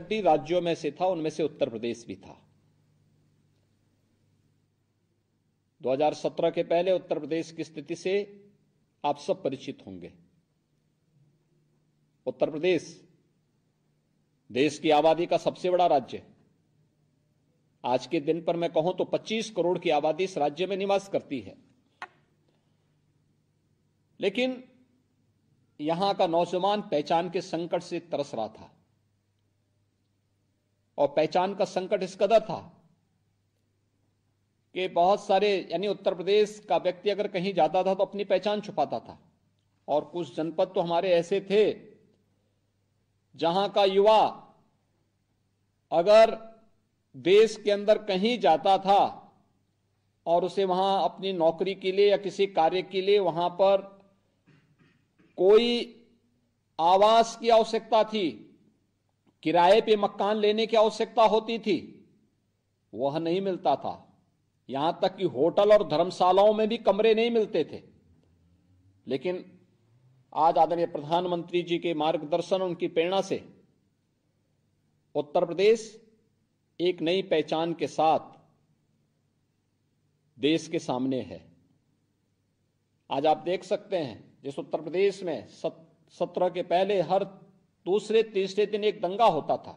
राज्यों में से था उनमें से उत्तर प्रदेश भी था 2017 के पहले उत्तर प्रदेश की स्थिति से आप सब परिचित होंगे उत्तर प्रदेश देश की आबादी का सबसे बड़ा राज्य है आज के दिन पर मैं कहूं तो 25 करोड़ की आबादी इस राज्य में निवास करती है लेकिन यहां का नौजवान पहचान के संकट से तरस रहा था और पहचान का संकट इस कदर था कि बहुत सारे यानी उत्तर प्रदेश का व्यक्ति अगर कहीं जाता था तो अपनी पहचान छुपाता था और कुछ जनपद तो हमारे ऐसे थे जहां का युवा अगर देश के अंदर कहीं जाता था और उसे वहां अपनी नौकरी के लिए या किसी कार्य के लिए वहां पर कोई आवास की आवश्यकता थी किराए पे मकान लेने की आवश्यकता होती थी वह नहीं मिलता था यहां तक कि होटल और धर्मशालाओं में भी कमरे नहीं मिलते थे लेकिन आज आदरणीय प्रधानमंत्री जी के मार्गदर्शन उनकी प्रेरणा से उत्तर प्रदेश एक नई पहचान के साथ देश के सामने है आज आप देख सकते हैं जिस उत्तर प्रदेश में सत्रह के पहले हर दूसरे तीसरे दिन एक दंगा होता था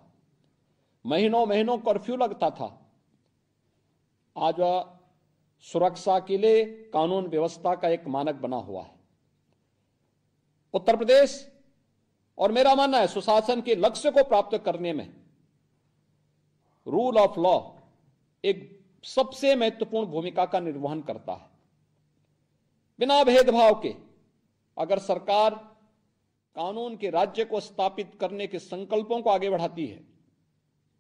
महीनों महीनों कर्फ्यू लगता था आज सुरक्षा के लिए कानून व्यवस्था का एक मानक बना हुआ है उत्तर प्रदेश और मेरा मानना है सुशासन के लक्ष्य को प्राप्त करने में रूल ऑफ लॉ एक सबसे महत्वपूर्ण भूमिका का निर्वहन करता है बिना भेदभाव के अगर सरकार कानून के राज्य को स्थापित करने के संकल्पों को आगे बढ़ाती है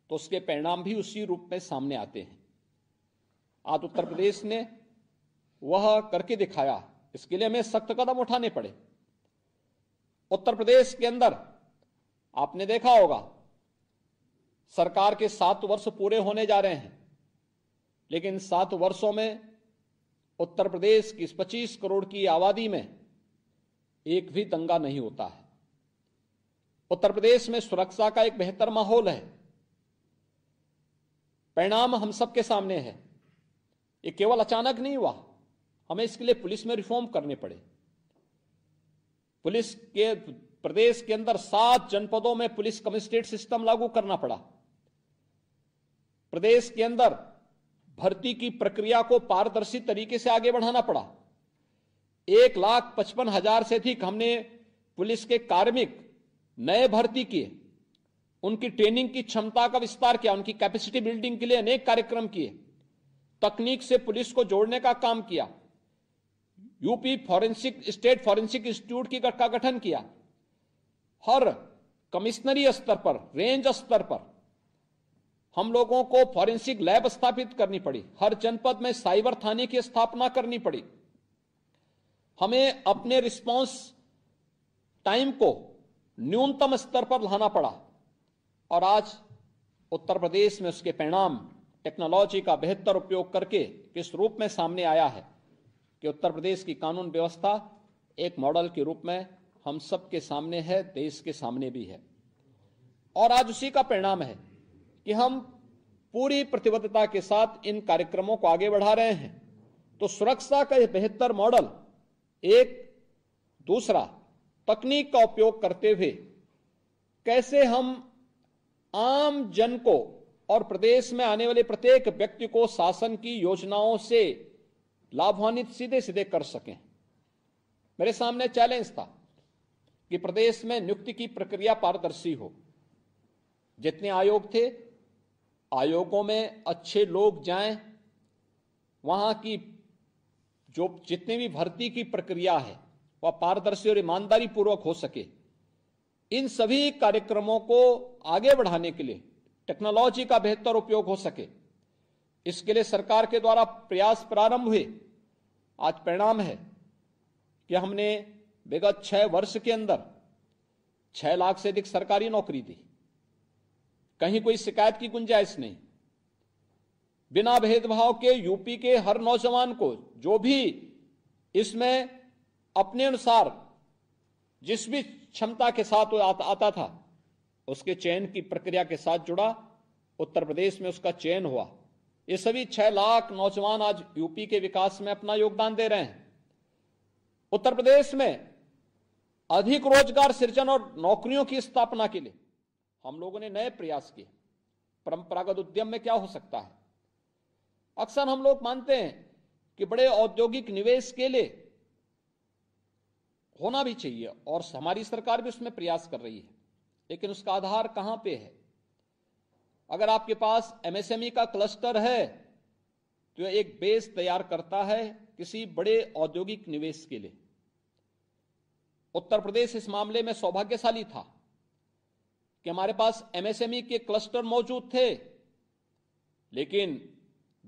तो उसके परिणाम भी उसी रूप में सामने आते हैं आज उत्तर प्रदेश ने वह करके दिखाया इसके लिए हमें सख्त कदम उठाने पड़े उत्तर प्रदेश के अंदर आपने देखा होगा सरकार के सात वर्ष पूरे होने जा रहे हैं लेकिन सात वर्षों में उत्तर प्रदेश की 25 पच्चीस करोड़ की आबादी में एक भी दंगा नहीं होता है उत्तर प्रदेश में सुरक्षा का एक बेहतर माहौल है परिणाम हम सबके सामने है ये केवल अचानक नहीं हुआ हमें इसके लिए पुलिस में रिफॉर्म करने पड़े पुलिस के प्रदेश के अंदर सात जनपदों में पुलिस कमिश्नरेट सिस्टम लागू करना पड़ा प्रदेश के अंदर भर्ती की प्रक्रिया को पारदर्शी तरीके से आगे बढ़ाना पड़ा एक लाख पचपन हजार से अधिक हमने पुलिस के कार्मिक नए भर्ती किए उनकी ट्रेनिंग की क्षमता का विस्तार किया उनकी कैपेसिटी बिल्डिंग के लिए अनेक कार्यक्रम किए तकनीक से पुलिस को जोड़ने का काम किया UP forensic state forensic institute की का गठन किया हर कमिश्नरी स्तर पर रेंज स्तर पर हम लोगों को फॉरेंसिक लैब स्थापित करनी पड़ी हर जनपद में साइबर थाने की स्थापना करनी पड़ी हमें अपने रिस्पांस टाइम को न्यूनतम स्तर पर लाना पड़ा और आज उत्तर प्रदेश में उसके परिणाम टेक्नोलॉजी का बेहतर उपयोग करके किस रूप में सामने आया है कि उत्तर प्रदेश की कानून व्यवस्था एक मॉडल के रूप में हम सब के सामने है देश के सामने भी है और आज उसी का परिणाम है कि हम पूरी प्रतिबद्धता के साथ इन कार्यक्रमों को आगे बढ़ा रहे हैं तो सुरक्षा का यह बेहतर मॉडल एक दूसरा तकनीक का उपयोग करते हुए कैसे हम आम जन को और प्रदेश में आने वाले प्रत्येक व्यक्ति को शासन की योजनाओं से लाभान्वित सीधे सीधे कर सकें मेरे सामने चैलेंज था कि प्रदेश में नियुक्ति की प्रक्रिया पारदर्शी हो जितने आयोग थे आयोगों में अच्छे लोग जाएं वहां की जो जितने भी भर्ती की प्रक्रिया है व पारदर्शी और ईमानदारी पूर्वक हो सके इन सभी कार्यक्रमों को आगे बढ़ाने के लिए टेक्नोलॉजी का बेहतर उपयोग हो सके इसके लिए सरकार के द्वारा प्रयास प्रारंभ हुए आज परिणाम है कि हमने विगत छह वर्ष के अंदर छह लाख से अधिक सरकारी नौकरी दी कहीं कोई शिकायत की गुंजाइश नहीं बिना भेदभाव के यूपी के हर नौजवान को जो भी इसमें अपने अनुसार जिस भी क्षमता के साथ वो आता, आता था उसके चयन की प्रक्रिया के साथ जुड़ा उत्तर प्रदेश में उसका चयन हुआ ये सभी छह लाख नौजवान आज यूपी के विकास में अपना योगदान दे रहे हैं उत्तर प्रदेश में अधिक रोजगार सृजन और नौकरियों की स्थापना के लिए हम लोगों ने नए प्रयास किए परंपरागत उद्यम में क्या हो सकता है अक्सर हम लोग मानते हैं कि बड़े औद्योगिक निवेश के लिए होना भी चाहिए और हमारी सरकार भी उसमें प्रयास कर रही है लेकिन उसका आधार कहां पे है अगर आपके पास एमएसएमई e का क्लस्टर है तो एक बेस तैयार करता है किसी बड़े औद्योगिक निवेश के लिए उत्तर प्रदेश इस मामले में सौभाग्यशाली था कि हमारे पास एमएसएमई e के क्लस्टर मौजूद थे लेकिन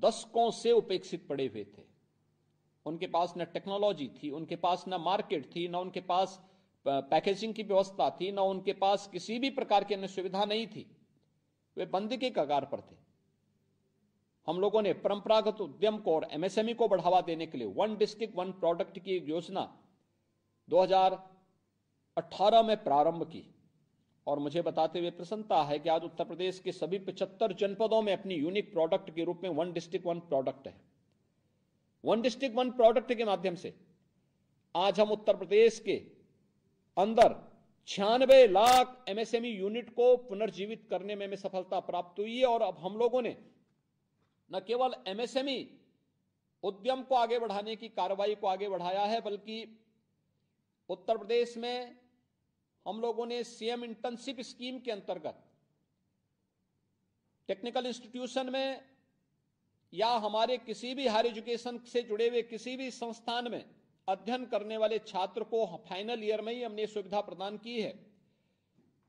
दशकों से उपेक्षित पड़े हुए थे उनके पास न टेक्नोलॉजी थी उनके पास न मार्केट थी न उनके पास पैकेजिंग की व्यवस्था थी न उनके पास किसी भी प्रकार की अन्य सुविधा नहीं थी वे बंद के कगार पर थे हम लोगों ने परंपरागत उद्यम को और एमएसएमई e को बढ़ावा देने के लिए वन डिस्ट्रिक्ट वन प्रोडक्ट की एक योजना 2018 में प्रारंभ की और मुझे बताते हुए प्रसन्नता है कि आज उत्तर प्रदेश के सभी 75 जनपदों में अपनी यूनिक प्रोडक्ट के रूप में वन डिस्ट्रिक्ट वन प्रोडक्ट है वन डिस्ट्रिक्ट वन प्रोडक्ट के माध्यम से आज हम उत्तर प्रदेश के अंदर छियानवे लाख एमएसएमई यूनिट e को पुनर्जीवित करने में, में सफलता प्राप्त हुई है और अब हम लोगों ने न केवल एमएसएमई e उद्यम को आगे बढ़ाने की कार्रवाई को आगे बढ़ाया है बल्कि उत्तर प्रदेश में हम लोगों ने सीएम इंटर्नशिप स्कीम के अंतर्गत टेक्निकल इंस्टीट्यूशन में या हमारे किसी भी हायर एजुकेशन से जुड़े हुए किसी भी संस्थान में अध्ययन करने वाले छात्र को फाइनल ईयर में ही हमने सुविधा प्रदान की है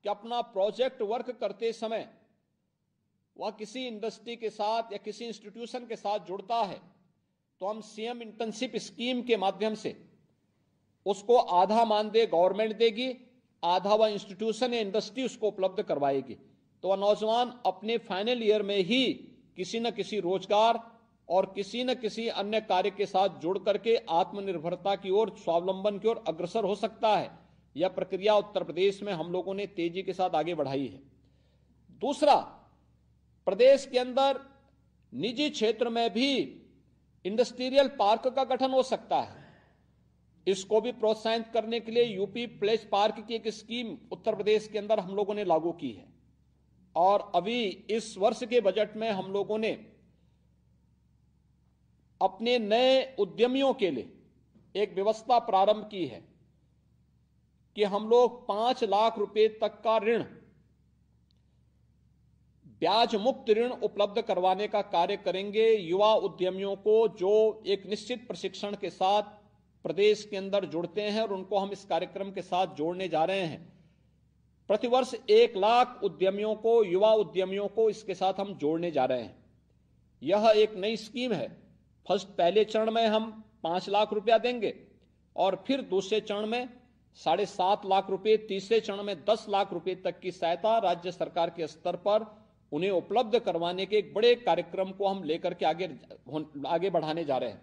कि अपना प्रोजेक्ट वर्क करते समय वह किसी इंडस्ट्री के साथ या किसी इंस्टीट्यूशन के साथ जुड़ता है तो हम सीएम इंटर्नशिप स्कीम के माध्यम से उसको आधा मानदेय गवर्नमेंट देगी आधा वह इंस्टीट्यूशन या इंडस्ट्री उसको उपलब्ध करवाएगी तो वह नौजवान अपने फाइनल ईयर में ही किसी न किसी रोजगार और किसी न किसी अन्य कार्य के साथ जुड़ करके आत्मनिर्भरता की ओर स्वावलंबन की ओर अग्रसर हो सकता है यह प्रक्रिया उत्तर प्रदेश में हम लोगों ने तेजी के साथ आगे बढ़ाई है दूसरा प्रदेश के अंदर निजी क्षेत्र में भी इंडस्ट्रियल पार्क का गठन हो सकता है इसको भी प्रोत्साहित करने के लिए यूपी प्लेस पार्क की एक स्कीम उत्तर प्रदेश के अंदर हम लोगों ने लागू की है और अभी इस वर्ष के बजट में हम लोगों ने अपने नए उद्यमियों के लिए एक व्यवस्था प्रारंभ की है कि हम लोग पांच लाख रुपए तक का ऋण ब्याज मुक्त ऋण उपलब्ध करवाने का कार्य करेंगे युवा उद्यमियों को जो एक निश्चित प्रशिक्षण के साथ प्रदेश के अंदर जुड़ते हैं और उनको हम इस कार्यक्रम के साथ जोड़ने जा रहे हैं प्रतिवर्ष एक लाख उद्यमियों को युवा उद्यमियों को इसके साथ हम जोड़ने जा रहे हैं यह एक नई स्कीम है फर्स्ट पहले चरण में हम पांच लाख रुपया देंगे और फिर दूसरे चरण में साढ़े सात लाख रुपए तीसरे चरण में दस लाख रुपए तक की सहायता राज्य सरकार के स्तर पर उन्हें उपलब्ध करवाने के एक बड़े कार्यक्रम को हम लेकर के आगे आगे बढ़ाने जा रहे हैं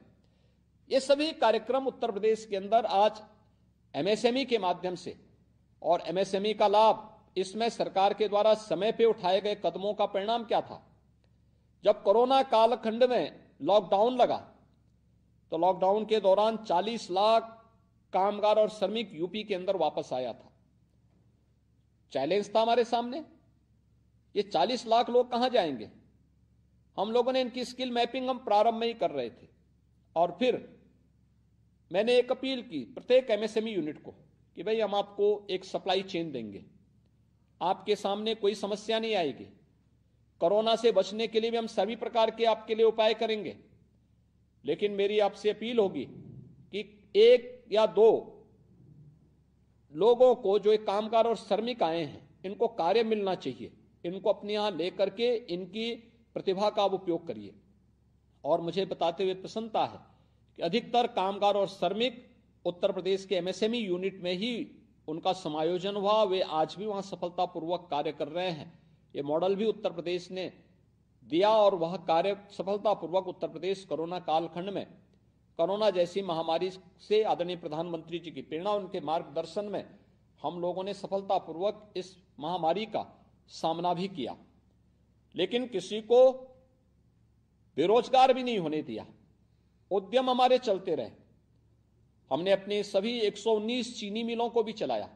ये सभी कार्यक्रम उत्तर प्रदेश के अंदर आज एमएसएमई e के माध्यम से और एमएसएमई e का लाभ इसमें सरकार के द्वारा समय पे उठाए गए कदमों का परिणाम क्या था जब कोरोना कालखंड में लॉकडाउन लगा तो लॉकडाउन के दौरान 40 लाख कामगार और श्रमिक यूपी के अंदर वापस आया था चैलेंज था हमारे सामने ये 40 लाख लोग कहां जाएंगे हम लोगों ने इनकी स्किल मैपिंग हम प्रारंभ में ही कर रहे थे और फिर मैंने एक अपील की प्रत्येक एमएसएमई यूनिट e को कि भाई हम आपको एक सप्लाई चेन देंगे आपके सामने कोई समस्या नहीं आएगी कोरोना से बचने के लिए भी हम सभी प्रकार के आपके लिए उपाय करेंगे लेकिन मेरी आपसे अपील होगी कि एक या दो लोगों को जो एक कामगार और श्रमिक आए हैं इनको कार्य मिलना चाहिए इनको अपने यहां लेकर के इनकी प्रतिभा का आप उपयोग करिए और मुझे बताते हुए प्रसन्नता है कि अधिकतर कामगार और श्रमिक उत्तर प्रदेश के एमएसएमई यूनिट e में ही उनका समायोजन हुआ वे आज भी वहाँ सफलतापूर्वक कार्य कर रहे हैं ये मॉडल भी उत्तर प्रदेश ने दिया और वह कार्य सफलतापूर्वक उत्तर प्रदेश कोरोना कालखंड में कोरोना जैसी महामारी से आदरणीय प्रधानमंत्री जी की प्रेरणा उनके मार्गदर्शन में हम लोगों ने सफलतापूर्वक इस महामारी का सामना भी किया लेकिन किसी को बेरोजगार भी नहीं होने दिया उद्यम हमारे चलते रहे हमने अपने सभी 119 चीनी मिलों को भी चलाया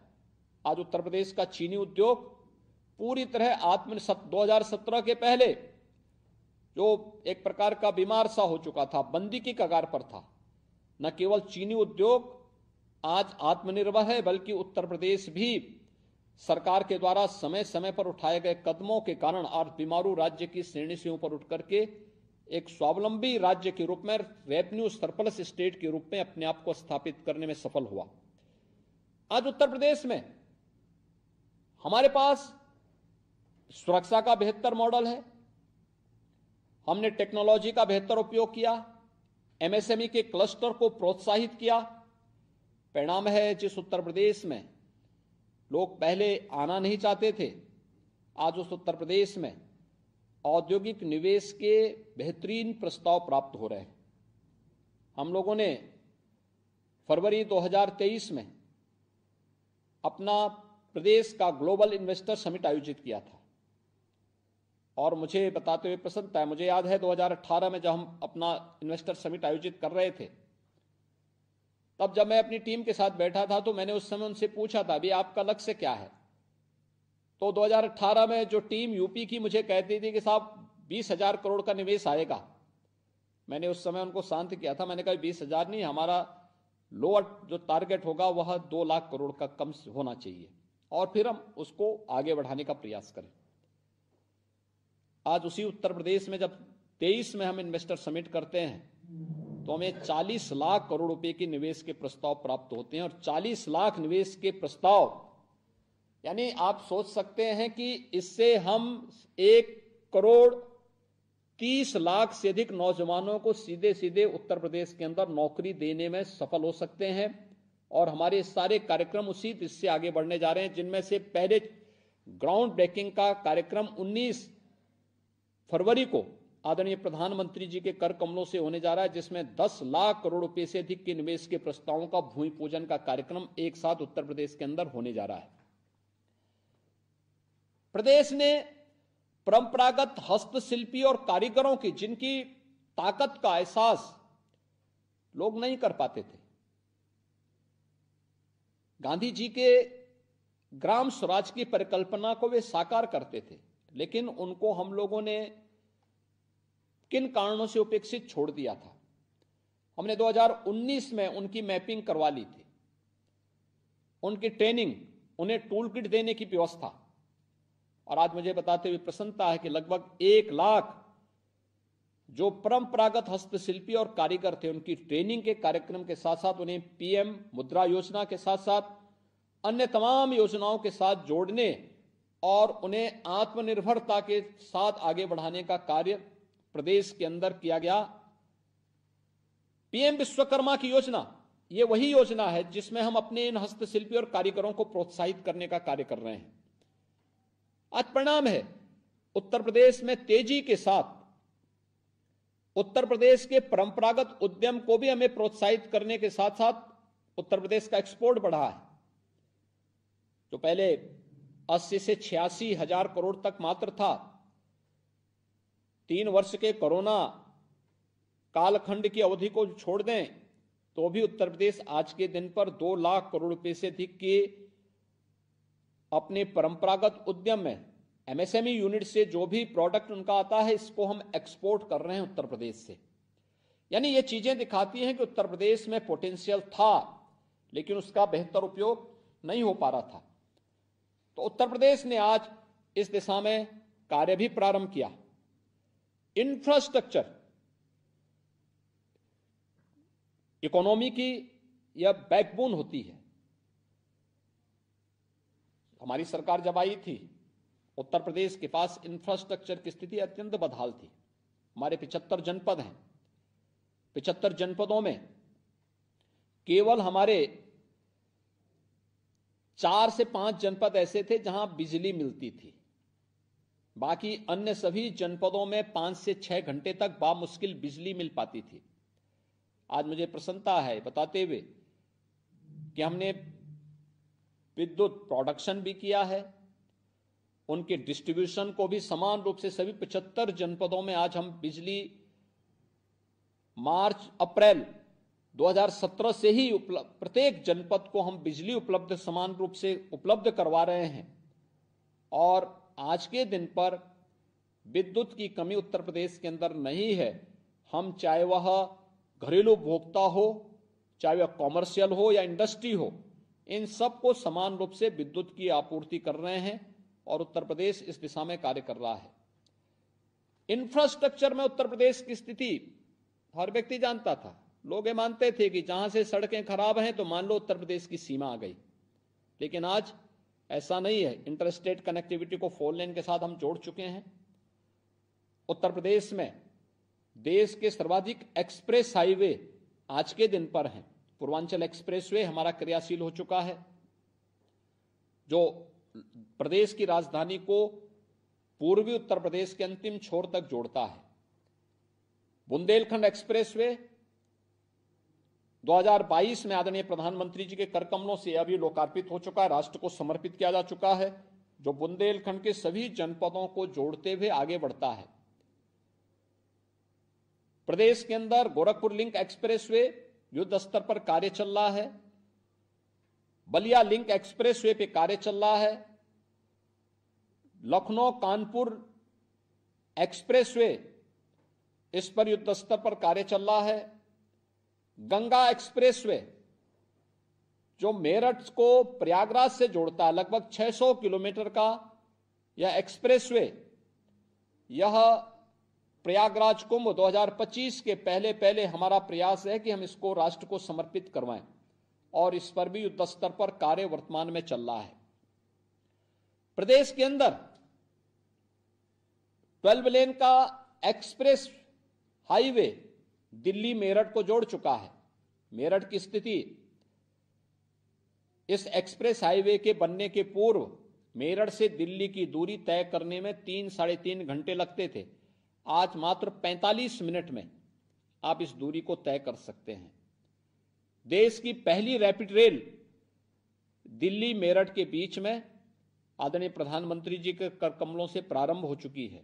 आज उत्तर प्रदेश का चीनी उद्योग पूरी तरह आत्म दो के पहले जो एक प्रकार का बीमार सा हो चुका था बंदी की कगार पर था न केवल चीनी उद्योग आज आत्मनिर्भर है बल्कि उत्तर प्रदेश भी सरकार के द्वारा समय समय पर उठाए गए कदमों के कारण आज बीमारू राज्य की श्रेणी से ऊपर उठ करके एक स्वावलंबी राज्य के रूप में रेवेन्यू सरप्लस स्टेट के रूप में अपने आप को स्थापित करने में सफल हुआ आज उत्तर प्रदेश में हमारे पास सुरक्षा का बेहतर मॉडल है हमने टेक्नोलॉजी का बेहतर उपयोग किया एमएसएमई e के क्लस्टर को प्रोत्साहित किया परिणाम है जिस उत्तर प्रदेश में लोग पहले आना नहीं चाहते थे आज उस उत्तर प्रदेश में औद्योगिक निवेश के बेहतरीन प्रस्ताव प्राप्त हो रहे हैं हम लोगों ने फरवरी 2023 में अपना प्रदेश का ग्लोबल इन्वेस्टर समिट आयोजित किया था और मुझे बताते हुए प्रसन्नता है मुझे याद है 2018 में जब हम अपना इन्वेस्टर समिट आयोजित कर रहे थे तब जब मैं अपनी टीम के साथ बैठा था तो मैंने उस समय उनसे पूछा था अभी आपका लक्ष्य क्या है तो 2018 में जो टीम यूपी की मुझे कहती थी कि साहब बीस हजार करोड़ का निवेश आएगा मैंने उस समय उनको शांत किया था मैंने कहा बीस हजार नहीं हमारा लोअर जो टारगेट होगा वह दो लाख करोड़ का कम होना चाहिए और फिर हम उसको आगे बढ़ाने का प्रयास करें आज उसी उत्तर प्रदेश में जब तेईस में हम इन्वेस्टर समिट करते हैं तो हमें 40 लाख करोड़ रुपए के निवेश के प्रस्ताव प्राप्त होते हैं और 40 लाख निवेश के प्रस्ताव यानी आप सोच सकते हैं कि इससे हम एक करोड़ तीस लाख से अधिक नौजवानों को सीधे सीधे उत्तर प्रदेश के अंदर नौकरी देने में सफल हो सकते हैं और हमारे सारे कार्यक्रम उसी इससे आगे बढ़ने जा रहे हैं जिनमें से पहले ग्राउंड ब्रेकिंग का कार्यक्रम 19 फरवरी को आदरणीय प्रधानमंत्री जी के कर कमलों से होने जा रहा है जिसमें 10 लाख करोड़ रुपए से अधिक के निवेश के प्रस्तावों का भूमि पूजन का कार्यक्रम एक साथ उत्तर प्रदेश के अंदर होने जा रहा है प्रदेश ने परंपरागत हस्तशिल्पी और कारीगरों की जिनकी ताकत का एहसास लोग नहीं कर पाते थे गांधी जी के ग्राम स्वराज की परिकल्पना को वे साकार करते थे लेकिन उनको हम लोगों ने किन कारणों से उपेक्षित छोड़ दिया था हमने 2019 में उनकी मैपिंग करवा ली थी उनकी ट्रेनिंग उन्हें टूल किट देने की व्यवस्था और आज मुझे बताते हुए प्रसन्नता है कि लगभग एक लाख जो परंपरागत हस्तशिल्पी और कारीगर थे उनकी ट्रेनिंग के कार्यक्रम के साथ साथ उन्हें पीएम मुद्रा योजना के साथ साथ अन्य तमाम योजनाओं के साथ जोड़ने और उन्हें आत्मनिर्भरता के साथ आगे बढ़ाने का कार्य प्रदेश के अंदर किया गया पीएम विश्वकर्मा की योजना ये वही योजना है जिसमें हम अपने इन हस्तशिल्पी और कारीगरों को प्रोत्साहित करने का कार्य कर रहे हैं आज परिणाम है उत्तर प्रदेश में तेजी के साथ उत्तर प्रदेश के परंपरागत उद्यम को भी हमें प्रोत्साहित करने के साथ साथ उत्तर प्रदेश का एक्सपोर्ट बढ़ा है जो पहले 80 से छियासी हजार करोड़ तक मात्र था तीन वर्ष के कोरोना कालखंड की अवधि को छोड़ दें तो भी उत्तर प्रदेश आज के दिन पर दो लाख करोड़ रुपए से अधिक की अपने परंपरागत उद्यम में एमएसएमई यूनिट e से जो भी प्रोडक्ट उनका आता है इसको हम एक्सपोर्ट कर रहे हैं उत्तर प्रदेश से यानी ये चीजें दिखाती हैं कि उत्तर प्रदेश में पोटेंशियल था लेकिन उसका बेहतर उपयोग नहीं हो पा रहा था तो उत्तर प्रदेश ने आज इस दिशा में कार्य भी प्रारंभ किया इंफ्रास्ट्रक्चर इकोनॉमी की यह बैकबोन होती है हमारी सरकार जब आई थी उत्तर प्रदेश के पास इंफ्रास्ट्रक्चर की स्थिति अत्यंत बदहाल थी हमारे पिछहत्तर जनपद हैं पिछहत्तर जनपदों में केवल हमारे चार से पांच जनपद ऐसे थे जहां बिजली मिलती थी बाकी अन्य सभी जनपदों में पांच से छह घंटे तक बामुश्किल बिजली मिल पाती थी आज मुझे प्रसन्नता है बताते हुए कि हमने विद्युत प्रोडक्शन भी किया है उनके डिस्ट्रीब्यूशन को भी समान रूप से सभी पचहत्तर जनपदों में आज हम बिजली मार्च अप्रैल 2017 से ही उपलब्ध प्रत्येक जनपद को हम बिजली उपलब्ध समान रूप से उपलब्ध करवा रहे हैं और आज के दिन पर विद्युत की कमी उत्तर प्रदेश के अंदर नहीं है हम चाहे वह घरेलू उपभोक्ता हो चाहे वह कॉमर्शियल हो या इंडस्ट्री हो इन सब को समान रूप से विद्युत की आपूर्ति कर रहे हैं और उत्तर प्रदेश इस दिशा में कार्य कर रहा है इंफ्रास्ट्रक्चर में उत्तर प्रदेश की स्थिति हर व्यक्ति जानता था लोग ये मानते थे कि जहां से सड़कें खराब हैं तो मान लो उत्तर प्रदेश की सीमा आ गई लेकिन आज ऐसा नहीं है इंटरस्टेट कनेक्टिविटी को फोर लेन के साथ हम जोड़ चुके हैं उत्तर प्रदेश में देश के सर्वाधिक एक्सप्रेस हाईवे आज के दिन पर हैं पूर्वांचल एक्सप्रेसवे हमारा क्रियाशील हो चुका है जो प्रदेश की राजधानी को पूर्वी उत्तर प्रदेश के अंतिम छोर तक जोड़ता है बुंदेलखंड एक्सप्रेसवे 2022 में आदरणीय प्रधानमंत्री जी के कर कमलों से अभी लोकार्पित हो चुका है राष्ट्र को समर्पित किया जा चुका है जो बुंदेलखंड के सभी जनपदों को जोड़ते हुए आगे बढ़ता है प्रदेश के अंदर गोरखपुर लिंक एक्सप्रेसवे युद्ध स्तर पर कार्य चल रहा है बलिया लिंक एक्सप्रेस वे पे कार्य चल रहा है लखनऊ कानपुर एक्सप्रेस वे इस पर युद्ध स्तर पर कार्य चल रहा है गंगा एक्सप्रेस वे जो मेरठ को प्रयागराज से जोड़ता है लगभग 600 किलोमीटर का यह एक्सप्रेस वे यह प्रयागराज कुंभ 2025 के पहले पहले हमारा प्रयास है कि हम इसको राष्ट्र को समर्पित करवाएं और इस पर भी युद्ध स्तर पर कार्य वर्तमान में चल रहा है प्रदेश के अंदर ट्वेल्व लेन का एक्सप्रेस हाईवे दिल्ली मेरठ को जोड़ चुका है मेरठ की स्थिति इस एक्सप्रेस हाईवे के बनने के पूर्व मेरठ से दिल्ली की दूरी तय करने में तीन साढ़े तीन घंटे लगते थे आज मात्र 45 मिनट में आप इस दूरी को तय कर सकते हैं देश की पहली रैपिड रेल दिल्ली मेरठ के बीच में आदरणीय प्रधानमंत्री जी के कर कमलों से प्रारंभ हो चुकी है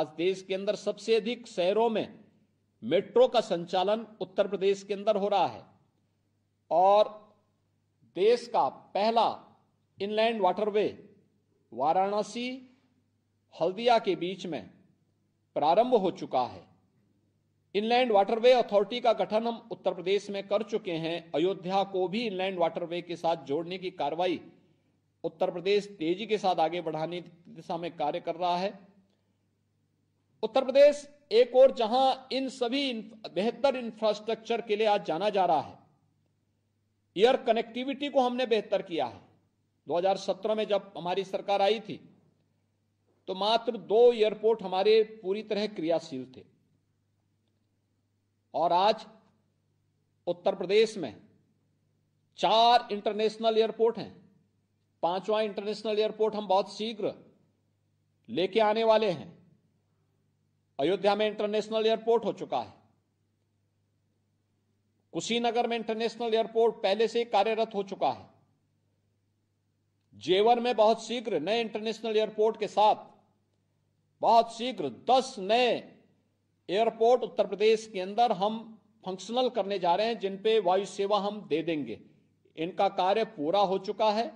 आज देश के अंदर सबसे अधिक शहरों में मेट्रो का संचालन उत्तर प्रदेश के अंदर हो रहा है और देश का पहला इनलैंड वाटरवे वाराणसी हल्दिया के बीच में प्रारंभ हो चुका है इनलैंड वाटरवे अथॉरिटी का गठन हम उत्तर प्रदेश में कर चुके हैं अयोध्या को भी इनलैंड वाटरवे के साथ जोड़ने की कार्रवाई उत्तर प्रदेश तेजी के साथ आगे बढ़ाने की दिशा में कार्य कर रहा है उत्तर प्रदेश एक और जहां इन सभी बेहतर इंफ्रास्ट्रक्चर के लिए आज जाना जा रहा है एयर कनेक्टिविटी को हमने बेहतर किया है 2017 में जब हमारी सरकार आई थी तो मात्र दो एयरपोर्ट हमारे पूरी तरह क्रियाशील थे और आज उत्तर प्रदेश में चार इंटरनेशनल एयरपोर्ट हैं पांचवा इंटरनेशनल एयरपोर्ट हम बहुत शीघ्र लेके आने वाले हैं अयोध्या में इंटरनेशनल एयरपोर्ट हो चुका है कुशीनगर में इंटरनेशनल एयरपोर्ट पहले से कार्यरत हो चुका है जेवर में बहुत शीघ्र नए इंटरनेशनल एयरपोर्ट के साथ बहुत शीघ्र 10 नए एयरपोर्ट उत्तर प्रदेश के अंदर हम फंक्शनल करने जा रहे हैं जिन पे वायु सेवा हम दे देंगे इनका कार्य पूरा हो चुका है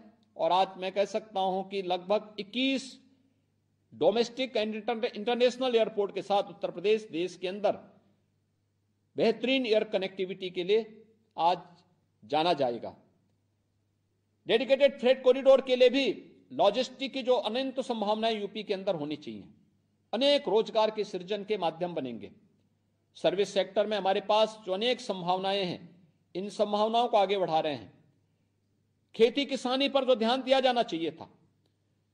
और आज मैं कह सकता हूं कि लगभग 21 डोमेस्टिक एंड इंटरनेशनल एयरपोर्ट के साथ उत्तर प्रदेश देश के अंदर बेहतरीन एयर कनेक्टिविटी के लिए आज जाना जाएगा डेडिकेटेड फ्रेट कॉरिडोर के लिए भी लॉजिस्टिक की जो अनंत संभावनाएं यूपी के अंदर होनी चाहिए अनेक रोजगार के सृजन के माध्यम बनेंगे सर्विस सेक्टर में हमारे पास जो अनेक संभावनाएं हैं इन संभावनाओं को आगे बढ़ा रहे हैं खेती किसानी पर जो तो ध्यान दिया जाना चाहिए था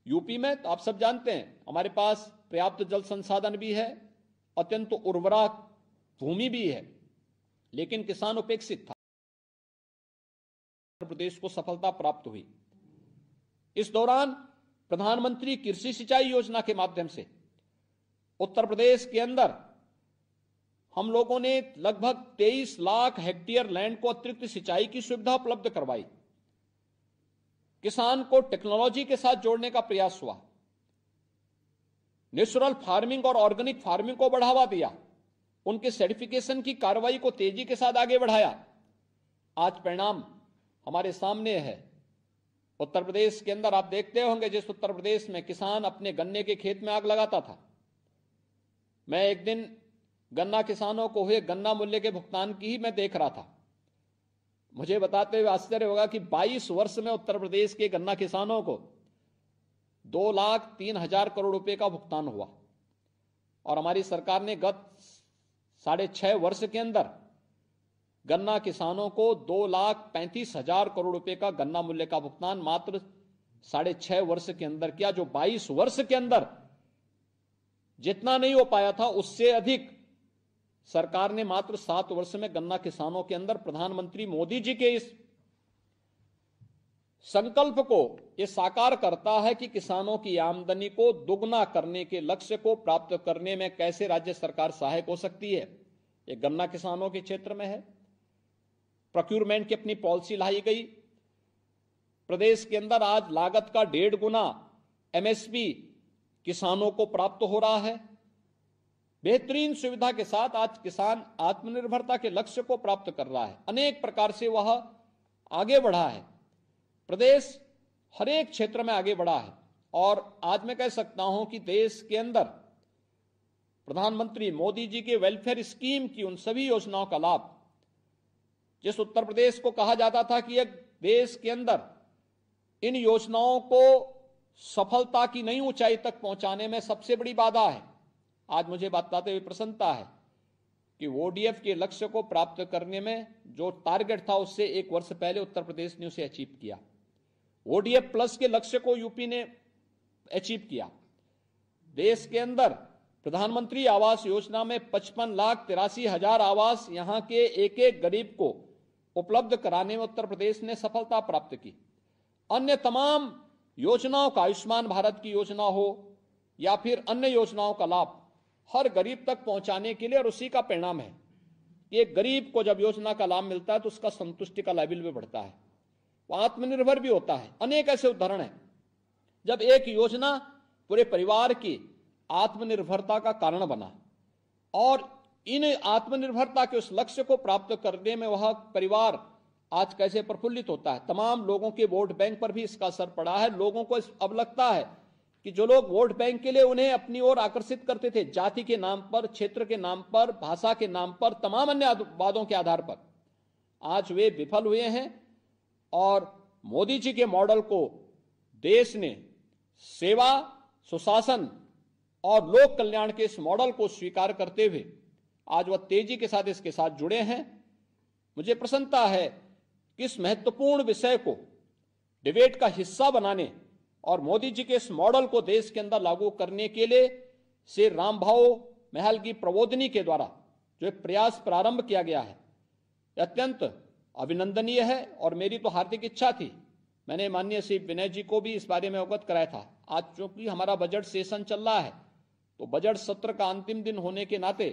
यूपी में तो आप सब जानते हैं हमारे पास पर्याप्त जल संसाधन भी है अत्यंत उर्वरा भूमि भी है लेकिन किसान उपेक्षित था प्रदेश को सफलता प्राप्त हुई इस दौरान प्रधानमंत्री कृषि सिंचाई योजना के माध्यम से उत्तर प्रदेश के अंदर हम लोगों ने लगभग 23 लाख हेक्टेयर लैंड को अतिरिक्त सिंचाई की सुविधा उपलब्ध करवाई किसान को टेक्नोलॉजी के साथ जोड़ने का प्रयास हुआ नेचुरल फार्मिंग और ऑर्गेनिक फार्मिंग को बढ़ावा दिया उनके सर्टिफिकेशन की कार्रवाई को तेजी के साथ आगे बढ़ाया आज परिणाम हमारे सामने है उत्तर प्रदेश के अंदर आप देखते होंगे जिस उत्तर प्रदेश में किसान अपने गन्ने के खेत में आग लगाता था मैं एक दिन गन्ना किसानों को हुए गन्ना मूल्य के भुगतान की ही मैं देख रहा था मुझे बताते हुए आश्चर्य होगा कि 22 वर्ष में उत्तर प्रदेश के गन्ना किसानों को दो लाख तीन हजार करोड़ रुपए का भुगतान हुआ और हमारी सरकार ने गत साढ़े छह वर्ष के अंदर गन्ना किसानों को दो लाख पैंतीस हजार करोड़ रुपए का गन्ना मूल्य का भुगतान मात्र साढ़े छह वर्ष के अंदर किया जो 22 वर्ष के अंदर जितना नहीं हो पाया था उससे अधिक सरकार ने मात्र सात वर्ष में गन्ना किसानों के अंदर प्रधानमंत्री मोदी जी के इस संकल्प को यह साकार करता है कि किसानों की आमदनी को दुगना करने के लक्ष्य को प्राप्त करने में कैसे राज्य सरकार सहायक हो सकती है ये गन्ना किसानों के क्षेत्र में है प्रोक्यूरमेंट की अपनी पॉलिसी लाई गई प्रदेश के अंदर आज लागत का डेढ़ गुना एमएसपी किसानों को प्राप्त हो रहा है बेहतरीन सुविधा के साथ आज किसान आत्मनिर्भरता के लक्ष्य को प्राप्त कर रहा है अनेक प्रकार से वह आगे बढ़ा है प्रदेश हर एक क्षेत्र में आगे बढ़ा है और आज मैं कह सकता हूं कि देश के अंदर प्रधानमंत्री मोदी जी के वेलफेयर स्कीम की उन सभी योजनाओं का लाभ जिस उत्तर प्रदेश को कहा जाता था कि यह देश के अंदर इन योजनाओं को सफलता की नई ऊंचाई तक पहुंचाने में सबसे बड़ी बाधा है आज मुझे बताते हुए प्रसन्नता है कि ओडीएफ के लक्ष्य को प्राप्त करने में जो टारगेट था उससे एक वर्ष पहले उत्तर प्रदेश ने उसे अचीव किया ओडीएफ प्लस के लक्ष्य को यूपी ने अचीव किया देश के अंदर प्रधानमंत्री आवास योजना में पचपन लाख तिरासी हजार आवास यहां के एक एक गरीब को उपलब्ध कराने में उत्तर प्रदेश ने सफलता प्राप्त की अन्य तमाम योजनाओं का आयुष्मान भारत की योजना हो या फिर अन्य योजनाओं का लाभ हर गरीब तक पहुंचाने के लिए और उसी का परिणाम है कि एक गरीब को जब योजना का लाभ मिलता है तो उसका संतुष्टि का लेवल भी बढ़ता है वह आत्मनिर्भर भी होता है अनेक ऐसे उदाहरण है जब एक योजना पूरे परिवार की आत्मनिर्भरता का कारण बना और इन आत्मनिर्भरता के उस लक्ष्य को प्राप्त करने में वह परिवार आज कैसे प्रफुल्लित होता है तमाम लोगों के वोट बैंक पर भी इसका असर पड़ा है लोगों को अब लगता है कि जो लोग वोट बैंक के लिए उन्हें अपनी ओर आकर्षित करते थे जाति के नाम पर क्षेत्र के नाम पर भाषा के नाम पर तमाम अन्य वादों के आधार पर आज वे विफल हुए हैं और मोदी जी के मॉडल को देश ने सेवा सुशासन और लोक कल्याण के इस मॉडल को स्वीकार करते हुए आज वह तेजी के साथ इसके साथ जुड़े हैं मुझे प्रसन्नता है इस महत्वपूर्ण विषय को डिबेट का हिस्सा बनाने और मोदी जी के इस मॉडल को देश के अंदर लागू करने के लिए श्री राम भाव महल की प्रबोधनी के द्वारा जो एक प्रयास प्रारंभ किया गया है अत्यंत अभिनंदनीय है और मेरी तो हार्दिक इच्छा थी मैंने माननीय श्री विनय जी को भी इस बारे में अवगत कराया था आज चूंकि हमारा बजट सेशन चल रहा है तो बजट सत्र का अंतिम दिन होने के नाते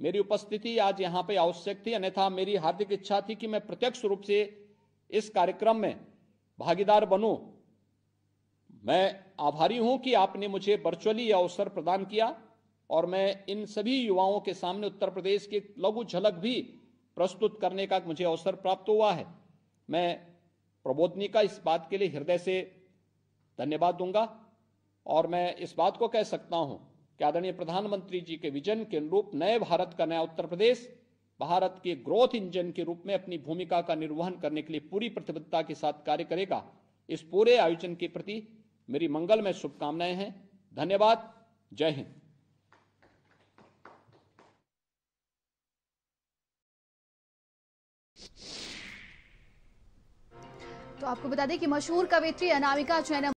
मेरी उपस्थिति आज यहाँ पे आवश्यक थी अन्यथा मेरी हार्दिक इच्छा थी कि मैं प्रत्यक्ष रूप से इस कार्यक्रम में भागीदार बनूं मैं आभारी हूं कि आपने मुझे वर्चुअली यह अवसर प्रदान किया और मैं इन सभी युवाओं के सामने उत्तर प्रदेश की लघु झलक भी प्रस्तुत करने का मुझे अवसर प्राप्त हुआ है मैं प्रबोधनी का इस बात के लिए हृदय से धन्यवाद दूंगा और मैं इस बात को कह सकता हूं कि आदरणीय प्रधानमंत्री जी के विजन के अनुरूप नए भारत का नया उत्तर प्रदेश भारत के ग्रोथ इंजन के रूप में अपनी भूमिका का निर्वहन करने के लिए पूरी प्रतिबद्धता के साथ कार्य करेगा इस पूरे आयोजन के प्रति मेरी मंगलमय शुभकामनाएं हैं धन्यवाद जय हिंद तो आपको बता दें कि मशहूर कवित्री अनामिका चैनल